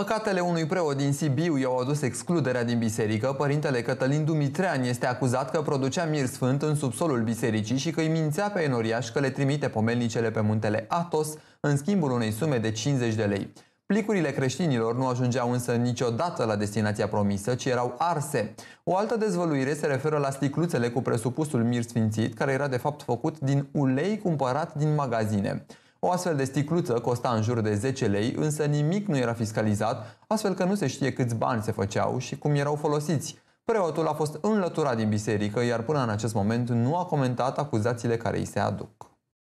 Păcatele unui preot din Sibiu i-au adus excluderea din biserică. Părintele Cătălin Dumitrean este acuzat că producea mir sfânt în subsolul bisericii și că îi mințea pe enoriaș că le trimite pomelnicele pe muntele Atos în schimbul unei sume de 50 de lei. Plicurile creștinilor nu ajungeau însă niciodată la destinația promisă, ci erau arse. O altă dezvăluire se referă la sticluțele cu presupusul mir sfințit, care era de fapt făcut din ulei cumpărat din magazine. O astfel de sticluță costa în jur de 10 lei, însă nimic nu era fiscalizat, astfel că nu se știe câți bani se făceau și cum erau folosiți. Preotul a fost înlăturat din biserică, iar până în acest moment nu a comentat acuzațiile care îi se aduc.